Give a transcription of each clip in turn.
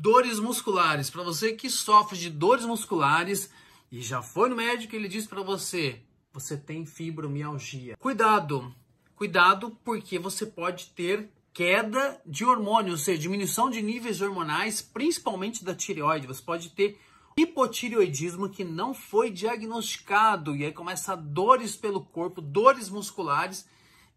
dores musculares, para você que sofre de dores musculares e já foi no médico, ele diz para você, você tem fibromialgia. Cuidado, cuidado porque você pode ter queda de hormônio, ou seja, diminuição de níveis hormonais, principalmente da tireoide. Você pode ter hipotireoidismo que não foi diagnosticado e aí começa dores pelo corpo, dores musculares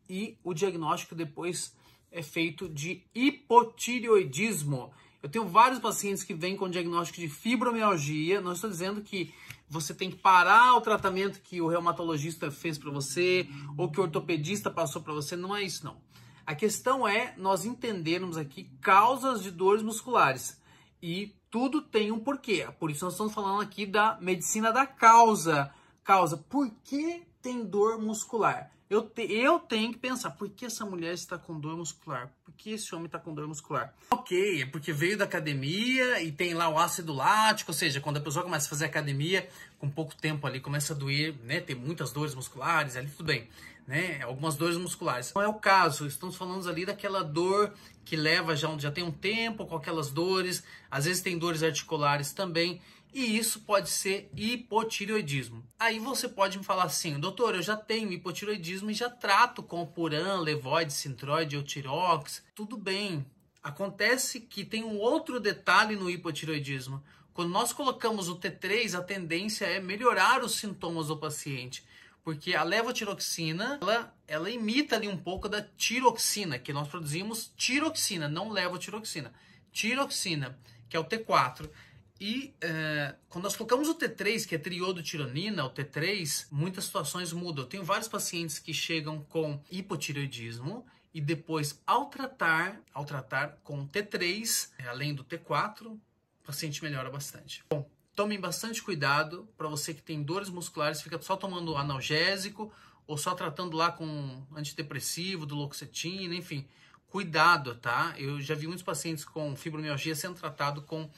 e o diagnóstico depois é feito de hipotireoidismo. Eu tenho vários pacientes que vêm com diagnóstico de fibromialgia. Não estou dizendo que você tem que parar o tratamento que o reumatologista fez para você ou que o ortopedista passou para você. Não é isso, não. A questão é nós entendermos aqui causas de dores musculares. E tudo tem um porquê. Por isso nós estamos falando aqui da medicina da causa. Causa, por que tem dor muscular? Eu, te, eu tenho que pensar, por que essa mulher está com dor muscular? Por que esse homem está com dor muscular? Ok, é porque veio da academia e tem lá o ácido lático, ou seja, quando a pessoa começa a fazer academia, com pouco tempo ali, começa a doer, né? Tem muitas dores musculares ali, tudo bem, né? Algumas dores musculares. Não é o caso, estamos falando ali daquela dor que leva já, já tem um tempo, com aquelas dores, às vezes tem dores articulares também, e isso pode ser hipotireoidismo. Aí você pode me falar assim, doutor, eu já tenho hipotireoidismo e já trato com puran, levoide, sintroide ou tirox. Tudo bem. Acontece que tem um outro detalhe no hipotireoidismo. Quando nós colocamos o T3, a tendência é melhorar os sintomas do paciente porque a levotiroxina ela, ela imita ali um pouco da tiroxina, que nós produzimos tiroxina, não levotiroxina, tiroxina, que é o T4. E é, quando nós colocamos o T3, que é triodotironina, o T3, muitas situações mudam. Eu tenho vários pacientes que chegam com hipotireoidismo e depois, ao tratar, ao tratar com T3, além do T4, o paciente melhora bastante. Bom, tomem bastante cuidado para você que tem dores musculares, fica só tomando analgésico ou só tratando lá com antidepressivo, duloxetina, enfim. Cuidado, tá? Eu já vi muitos pacientes com fibromialgia sendo tratado com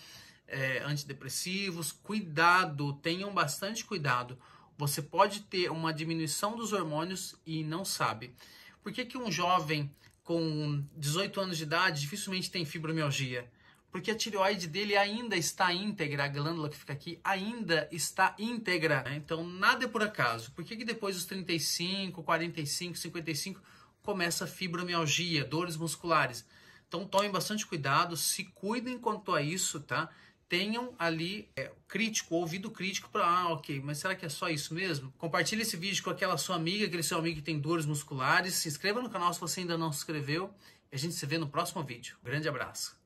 é, antidepressivos. Cuidado, tenham bastante cuidado. Você pode ter uma diminuição dos hormônios e não sabe. Por que, que um jovem com 18 anos de idade dificilmente tem fibromialgia? Porque a tireoide dele ainda está íntegra, a glândula que fica aqui ainda está íntegra. Né? Então, nada é por acaso. Por que, que depois dos 35, 45, 55 começa a fibromialgia, dores musculares? Então, tomem bastante cuidado, se cuidem quanto a isso, tá? tenham ali é, crítico, ouvido crítico para, ah, ok, mas será que é só isso mesmo? Compartilhe esse vídeo com aquela sua amiga, aquele seu amigo que tem dores musculares. Se inscreva no canal se você ainda não se inscreveu. E a gente se vê no próximo vídeo. Grande abraço.